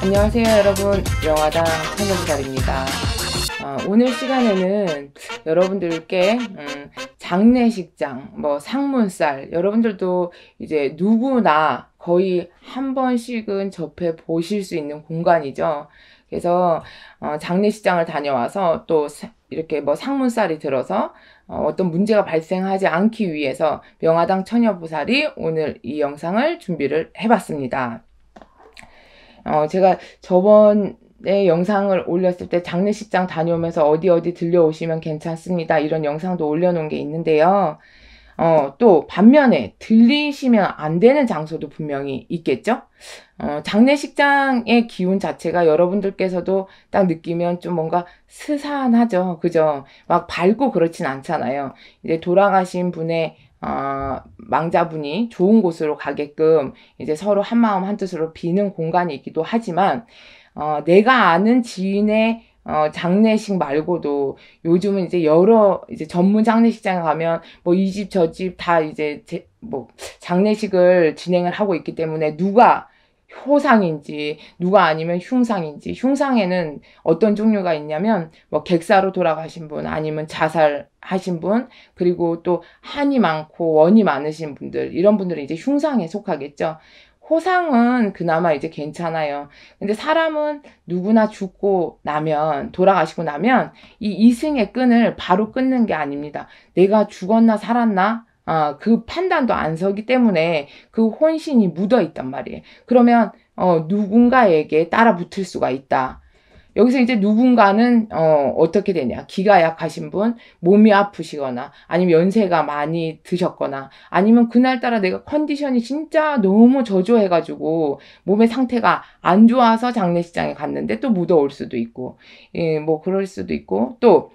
안녕하세요 여러분 영화당 천정살입니다 어, 아, 오늘 시간에는 여러분들께 음, 장례식장 뭐 상문살 여러분들도 이제 누구나 거의 한 번씩은 접해 보실 수 있는 공간이죠 그래서 어, 장례식장을 다녀와서 또 이렇게 뭐 상문살이 들어서 어, 어떤 문제가 발생하지 않기 위해서 명화당 처녀보살이 오늘 이 영상을 준비를 해봤습니다 어, 제가 저번에 영상을 올렸을 때 장례식장 다녀오면서 어디 어디 들려오시면 괜찮습니다. 이런 영상도 올려놓은 게 있는데요. 어, 또 반면에 들리시면 안 되는 장소도 분명히 있겠죠? 어, 장례식장의 기운 자체가 여러분들께서도 딱 느끼면 좀 뭔가 스산하죠. 그죠? 막 밝고 그렇진 않잖아요. 이제 돌아가신 분의 어, 망자분이 좋은 곳으로 가게끔 이제 서로 한마음 한뜻으로 비는 공간이기도 하지만 어, 내가 아는 지인의 어, 장례식 말고도 요즘은 이제 여러 이제 전문 장례식장에 가면 뭐 이 집 저 집 다 이제 제, 뭐 장례식을 진행을 하고 있기 때문에 누가 호상인지 누가 아니면 흉상인지 흉상에는 어떤 종류가 있냐면 뭐 객사로 돌아가신 분 아니면 자살하신 분 그리고 또 한이 많고 원이 많으신 분들 이런 분들은 이제 흉상에 속하겠죠. 호상은 그나마 이제 괜찮아요. 근데 사람은 누구나 죽고 나면, 돌아가시고 나면 이 이승의 끈을 바로 끊는 게 아닙니다. 내가 죽었나 살았나? 아, 그 판단도 안 서기 때문에 그 혼신이 묻어 있단 말이에요. 그러면 어, 누군가에게 따라 붙을 수가 있다. 여기서 이제 누군가는 어, 어떻게 되냐. 기가 약하신 분, 몸이 아프시거나 아니면 연세가 많이 드셨거나 아니면 그날따라 내가 컨디션이 진짜 너무 저조해가지고 몸의 상태가 안 좋아서 장례식장에 갔는데 또 묻어올 수도 있고 예, 뭐 그럴 수도 있고 또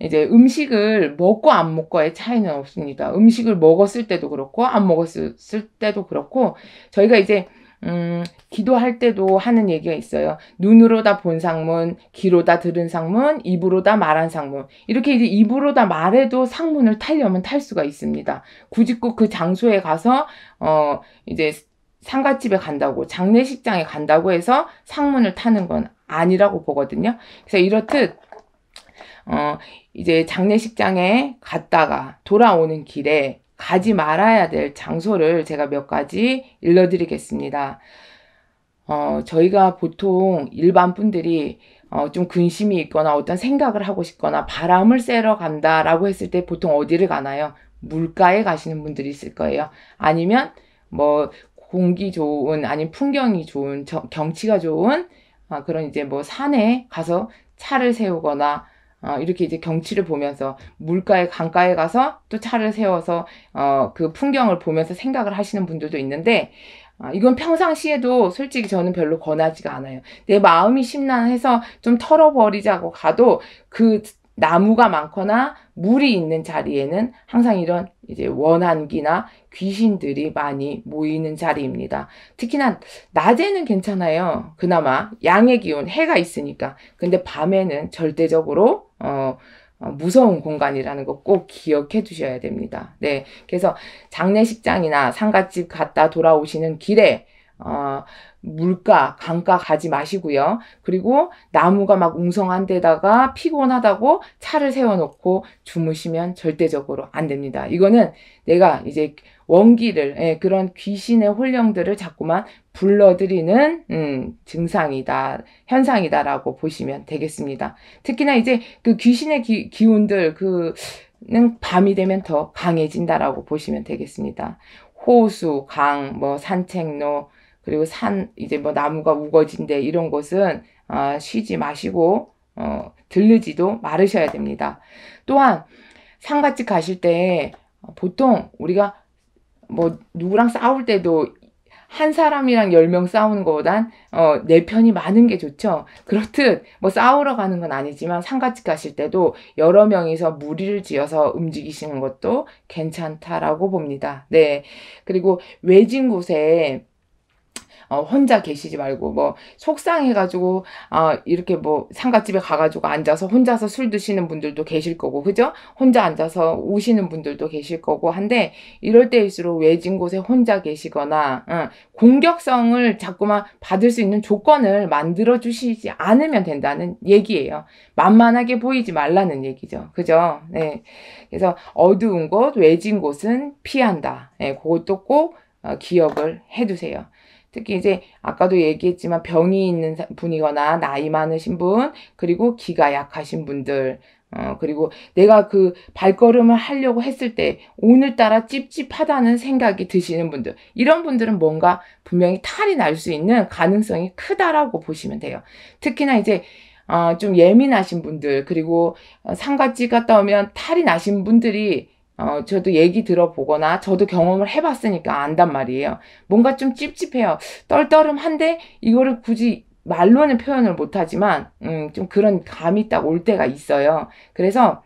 이제 음식을 먹고 안 먹고의 차이는 없습니다. 음식을 먹었을 때도 그렇고 안 먹었을 때도 그렇고 저희가 이제 음, 기도할 때도 하는 얘기가 있어요. 눈으로 다본 상문, 귀로 다 들은 상문, 입으로 다 말한 상문. 이렇게 이제 입으로 다 말해도 상문을 타려면 탈 수가 있습니다. 굳이 꼭 그 장소에 가서, 어, 이제 상가집에 간다고, 장례식장에 간다고 해서 상문을 타는 건 아니라고 보거든요. 그래서 이렇듯, 어, 이제 장례식장에 갔다가 돌아오는 길에 가지 말아야 될 장소를 제가 몇 가지 일러드리겠습니다. 어, 저희가 보통 일반 분들이 어, 좀 근심이 있거나 어떤 생각을 하고 싶거나 바람을 쐬러 간다라고 했을 때 보통 어디를 가나요? 물가에 가시는 분들이 있을 거예요. 아니면 뭐 공기 좋은 아니면 풍경이 좋은 저, 경치가 좋은 아, 그런 이제 뭐 산에 가서 차를 세우거나 어, 이렇게 이제 경치를 보면서 물가에 강가에 가서 또 차를 세워서 어, 그 풍경을 보면서 생각을 하시는 분들도 있는데 어, 이건 평상시에도 솔직히 저는 별로 권하지가 않아요. 내 마음이 심란해서 좀 털어버리자고 가도 그 나무가 많거나 물이 있는 자리에는 항상 이런 이제 원한기나 귀신들이 많이 모이는 자리입니다. 특히나 낮에는 괜찮아요. 그나마 양의 기운, 해가 있으니까. 근데 밤에는 절대적으로 어, 어 무서운 공간이라는 거 꼭 기억해 두셔야 됩니다. 네. 그래서 장례식장이나 상갓집 갔다 돌아오시는 길에 어, 물가, 강가 가지 마시고요. 그리고 나무가 막 웅성한 데다가 피곤하다고 차를 세워놓고 주무시면 절대적으로 안 됩니다. 이거는 내가 이제 원기를, 예, 그런 귀신의 혼령들을 자꾸만 불러들이는, 음, 증상이다, 현상이다라고 보시면 되겠습니다. 특히나 이제 그 귀신의 기, 기운들, 그, 는 밤이 되면 더 강해진다라고 보시면 되겠습니다. 호수, 강, 뭐 산책로, 그리고 산 이제 뭐 나무가 우거진데 이런 곳은 어, 쉬지 마시고 어, 들르지도 마르셔야 됩니다. 또한 상갓집 가실 때 어, 보통 우리가 뭐 누구랑 싸울 때도 한 사람이랑 열 명 싸우는 것보단 어, 내 네 편이 많은 게 좋죠. 그렇듯 뭐 싸우러 가는 건 아니지만 상가집 가실 때도 여러 명이서 무리를 지어서 움직이시는 것도 괜찮다라고 봅니다. 네. 그리고 외진 곳에 어, 혼자 계시지 말고 뭐 속상해가지고 어, 이렇게 뭐 상가집에 가가지고 앉아서 혼자서 술 드시는 분들도 계실 거고 그죠? 혼자 앉아서 우시는 분들도 계실 거고 한데 이럴 때일수록 외진 곳에 혼자 계시거나 어, 공격성을 자꾸만 받을 수 있는 조건을 만들어 주시지 않으면 된다는 얘기예요. 만만하게 보이지 말라는 얘기죠. 그죠? 네. 그래서 어두운 곳, 외진 곳은 피한다. 예, 네, 그것도 꼭 어, 기억을 해두세요. 특히 이제 아까도 얘기했지만 병이 있는 분이거나 나이 많으신 분, 그리고 기가 약하신 분들, 어, 그리고 내가 그 발걸음을 하려고 했을 때 오늘따라 찝찝하다는 생각이 드시는 분들, 이런 분들은 뭔가 분명히 탈이 날 수 있는 가능성이 크다라고 보시면 돼요. 특히나 이제 어, 좀 예민하신 분들, 그리고 어, 상가집 갔다 오면 탈이 나신 분들이 어, 저도 얘기 들어보거나 저도 경험을 해봤으니까 안단 말이에요. 뭔가 좀 찝찝해요. 떨떠름한데 이거를 굳이 말로는 표현을 못하지만 음, 좀 그런 감이 딱 올 때가 있어요. 그래서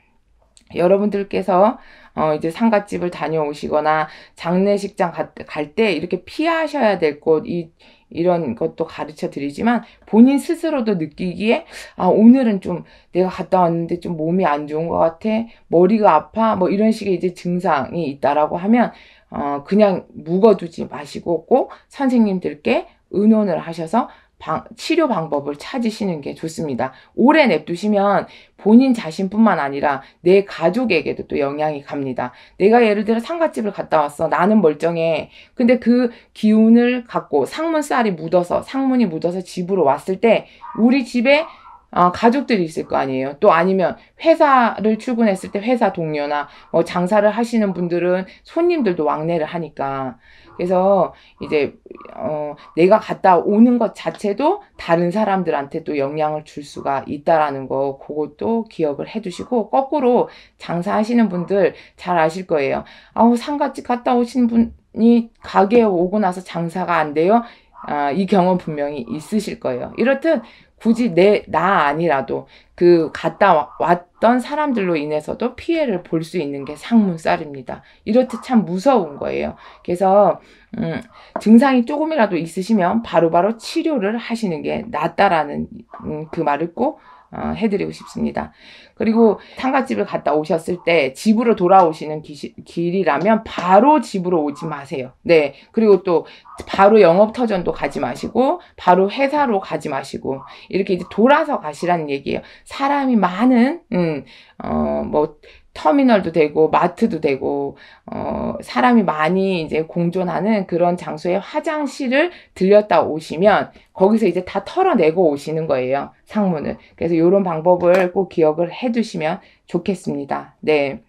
여러분들께서 어, 이제 상갓집을 다녀오시거나 장례식장 갈 때 이렇게 피하셔야 될 곳, 이 이런 것도 가르쳐 드리지만 본인 스스로도 느끼기에 아 오늘은 좀 내가 갔다 왔는데 좀 몸이 안 좋은 것 같아 머리가 아파 뭐 이런 식의 이제 증상이 있다라고 하면 어 그냥 묵어두지 마시고 꼭 선생님들께 의논을 하셔서 방, 치료 방법을 찾으시는 게 좋습니다. 오래 냅두시면 본인 자신뿐만 아니라 내 가족에게도 또 영향이 갑니다. 내가 예를 들어 상갓집을 갔다 왔어. 나는 멀쩡해. 근데 그 기운을 갖고 상문살이 묻어서 상문이 묻어서 집으로 왔을 때 우리 집에 어, 가족들이 있을 거 아니에요. 또 아니면 회사를 출근했을 때 회사 동료나 뭐 장사를 하시는 분들은 손님들도 왕래를 하니까 그래서 이제 어, 내가 갔다 오는 것 자체도 다른 사람들한테 또 영향을 줄 수가 있다라는 거 그것도 기억을 해두시고 거꾸로 장사하시는 분들 잘 아실 거예요. 아우 상가집 갔다 오신 분이 가게에 오고 나서 장사가 안 돼요. 아, 이 경험 분명히 있으실 거예요. 이렇듯 굳이 내, 나 아니라도 그 갔다 왔던 사람들로 인해서도 피해를 볼 수 있는 게 상문살입니다. 이렇듯 참 무서운 거예요. 그래서, 음, 증상이 조금이라도 있으시면 바로바로 바로 치료를 하시는 게 낫다라는 음, 그 말을 꼭 어, 해드리고 싶습니다. 그리고 상가집을 갔다 오셨을 때 집으로 돌아오시는 기시, 길이라면 바로 집으로 오지 마세요. 네. 그리고 또 바로 영업터전도 가지 마시고 바로 회사로 가지 마시고 이렇게 이제 돌아서 가시라는 얘기예요. 사람이 많은 음, 어, 뭐 터미널도 되고 마트도 되고 어 사람이 많이 이제 공존하는 그런 장소에 화장실을 들렸다 오시면 거기서 이제 다 털어내고 오시는 거예요. 상문을. 그래서 이런 방법을 꼭 기억을 해 두시면 좋겠습니다. 네.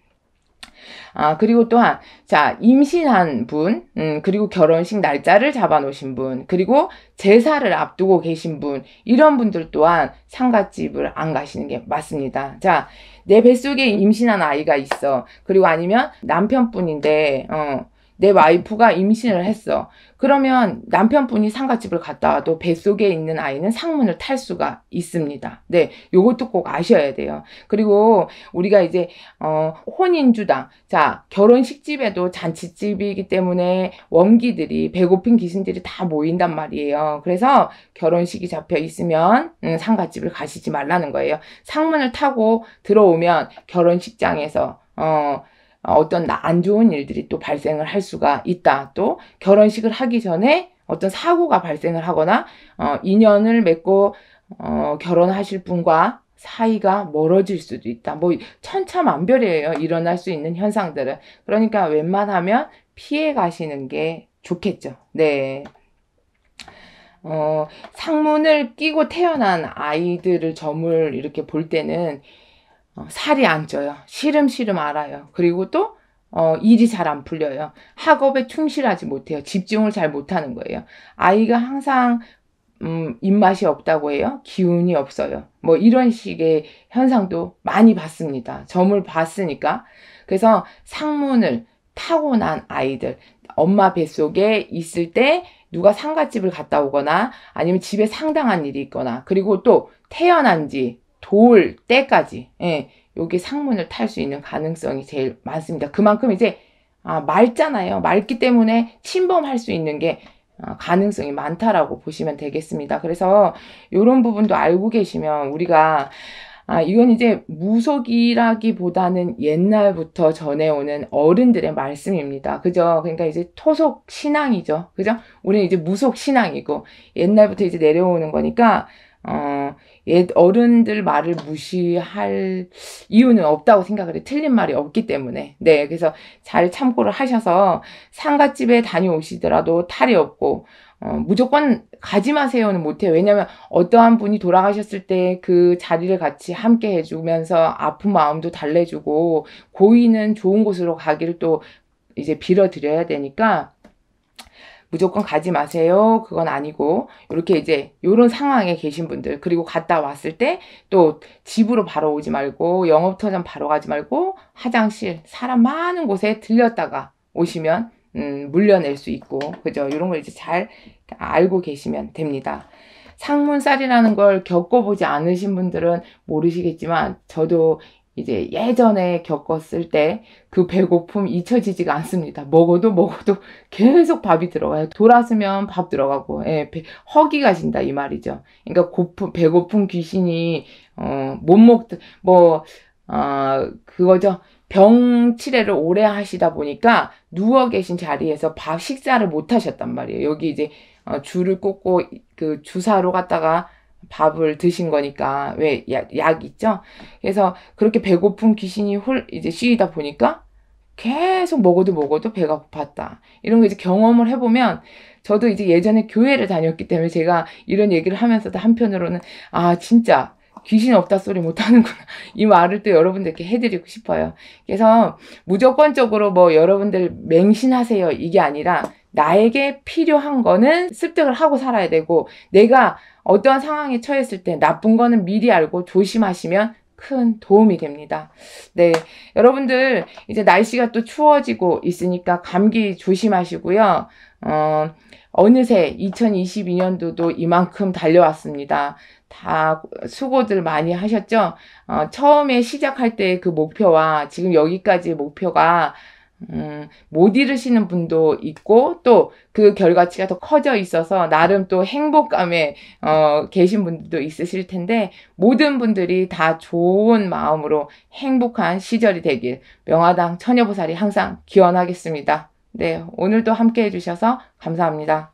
아, 그리고 또한, 자, 임신한 분, 음, 그리고 결혼식 날짜를 잡아놓으신 분, 그리고 제사를 앞두고 계신 분, 이런 분들 또한 상갓집을 안 가시는 게 맞습니다. 자, 내 뱃속에 임신한 아이가 있어. 그리고 아니면 남편분인데, 어, 내 와이프가 임신을 했어. 그러면 남편분이 상가집을 갔다 와도 뱃속에 있는 아이는 상문을 탈 수가 있습니다. 네, 요것도 꼭 아셔야 돼요. 그리고 우리가 이제 어, 혼인주당, 자 결혼식집에도 잔치집이기 때문에 원기들이 배고픈 귀신들이 다 모인단 말이에요. 그래서 결혼식이 잡혀 있으면 음, 상가집을 가시지 말라는 거예요. 상문을 타고 들어오면 결혼식장에서 어 어, 어떤 안 좋은 일들이 또 발생을 할 수가 있다. 또 결혼식을 하기 전에 어떤 사고가 발생을 하거나 어, 인연을 맺고 어, 결혼하실 분과 사이가 멀어질 수도 있다. 뭐 천차만별이에요. 일어날 수 있는 현상들은. 그러니까 웬만하면 피해 가시는 게 좋겠죠. 네. 어, 상문을 끼고 태어난 아이들을 점을 이렇게 볼 때는 어, 살이 안 쪄요. 시름시름 알아요. 그리고 또 어, 일이 잘 안 풀려요. 학업에 충실하지 못해요. 집중을 잘 못하는 거예요. 아이가 항상 음, 입맛이 없다고 해요. 기운이 없어요. 뭐 이런 식의 현상도 많이 봤습니다. 점을 봤으니까. 그래서 상문을 타고난 아이들, 엄마 뱃속에 있을 때 누가 상갓집을 갔다 오거나 아니면 집에 상당한 일이 있거나 그리고 또 태어난 지돌 때까지 예, 여기 상문을 탈 수 있는 가능성이 제일 많습니다. 그만큼 이제 아, 맑잖아요. 맑기 때문에 침범할 수 있는 게 아, 가능성이 많다라고 보시면 되겠습니다. 그래서 이런 부분도 알고 계시면 우리가 아, 이건 이제 무속이라기보다는 옛날부터 전해오는 어른들의 말씀입니다. 그죠? 그러니까 이제 토속 신앙이죠. 그죠? 우리는 이제 무속 신앙이고 옛날부터 이제 내려오는 거니까 어, 옛 어른들 말을 무시할 이유는 없다고 생각을 해. 틀린 말이 없기 때문에. 네, 그래서 잘 참고를 하셔서 상가집에 다녀오시더라도 탈이 없고, 어, 무조건 가지 마세요는 못해요. 왜냐면 어떠한 분이 돌아가셨을 때 그 자리를 같이 함께 해주면서 아픈 마음도 달래주고, 고인은 좋은 곳으로 가기를 또 이제 빌어드려야 되니까, 무조건 가지 마세요. 그건 아니고 이렇게 이제 이런 상황에 계신 분들 그리고 갔다 왔을 때 또 집으로 바로 오지 말고 영업터전 바로 가지 말고 화장실 사람 많은 곳에 들렸다가 오시면 음, 물려낼 수 있고 그죠? 이런 걸 이제 잘 알고 계시면 됩니다. 상문살이라는 걸 겪어보지 않으신 분들은 모르시겠지만 저도 이제 예전에 겪었을 때 그 배고픔 잊혀지지가 않습니다. 먹어도 먹어도 계속 밥이 들어가요. 돌아으면밥 들어가고, 예, 배, 허기가 진다 이 말이죠. 그러니까 고픈, 배고픈 귀신이, 어, 못 먹, 뭐, 어, 그거죠. 병 치료를 오래 하시다 보니까 누워 계신 자리에서 밥 식사를 못 하셨단 말이에요. 여기 이제 어, 줄을 꽂고 그 주사로 갔다가 밥을 드신 거니까 왜약약 있죠? 그래서 그렇게 배고픈 귀신이 홀 이제 쉬이다 보니까 계속 먹어도 먹어도 배가 고팠다. 이런 거 이제 경험을 해보면 저도 이제 예전에 교회를 다녔기 때문에 제가 이런 얘기를 하면서도 한편으로는 아 진짜 귀신 없다 소리 못하는구나. 이 말을 또 여러분들께 해드리고 싶어요. 그래서 무조건적으로 뭐 여러분들 맹신하세요. 이게 아니라 나에게 필요한 거는 습득을 하고 살아야 되고 내가 어떠한 상황에 처했을 때 나쁜 거는 미리 알고 조심하시면 큰 도움이 됩니다. 네. 여러분들, 이제 날씨가 또 추워지고 있으니까 감기 조심하시고요. 어, 어느새 2022년도도 이만큼 달려왔습니다. 다 수고들 많이 하셨죠? 어, 처음에 시작할 때 그 목표와 지금 여기까지의 목표가 음, 못 이루시는 분도 있고 또 그 결과치가 더 커져 있어서 나름 또 행복감에 어, 계신 분들도 있으실 텐데 모든 분들이 다 좋은 마음으로 행복한 시절이 되길 명화당 처녀보살이 항상 기원하겠습니다. 네, 오늘도 함께 해주셔서 감사합니다.